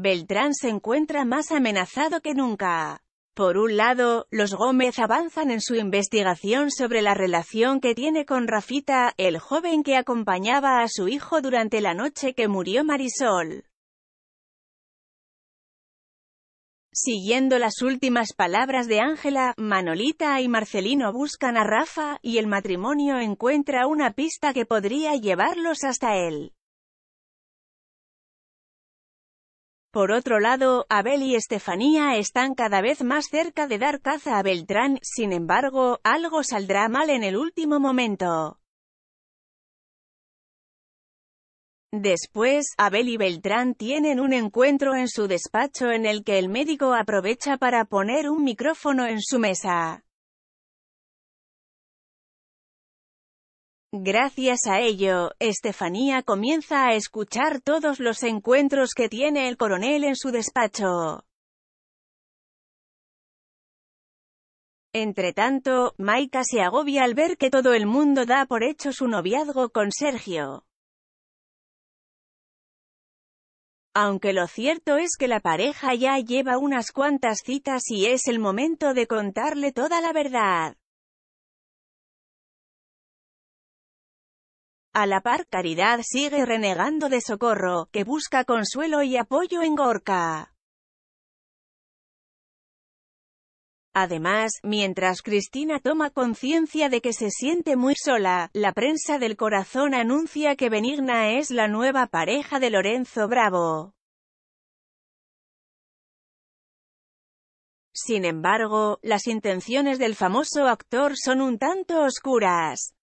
Beltrán se encuentra más amenazado que nunca. Por un lado, los Gómez avanzan en su investigación sobre la relación que tiene con Rafita, el joven que acompañaba a su hijo durante la noche que murió Marisol. Siguiendo las últimas palabras de Ángela, Manolita y Marcelino buscan a Rafa, y el matrimonio encuentra una pista que podría llevarlos hasta él. Por otro lado, Abel y Estefanía están cada vez más cerca de dar caza a Beltrán, sin embargo, algo saldrá mal en el último momento. Después, Abel y Beltrán tienen un encuentro en su despacho en el que el médico aprovecha para poner un micrófono en su mesa. Gracias a ello, Estefanía comienza a escuchar todos los encuentros que tiene el coronel en su despacho. Entretanto, Maika se agobia al ver que todo el mundo da por hecho su noviazgo con Sergio. Aunque lo cierto es que la pareja ya lleva unas cuantas citas y es el momento de contarle toda la verdad. A la par Caridad sigue renegando de Socorro, que busca consuelo y apoyo en Gorka. Además, mientras Cristina toma conciencia de que se siente muy sola, la prensa del corazón anuncia que Benigna es la nueva pareja de Lorenzo Bravo. Sin embargo, las intenciones del famoso actor son un tanto oscuras.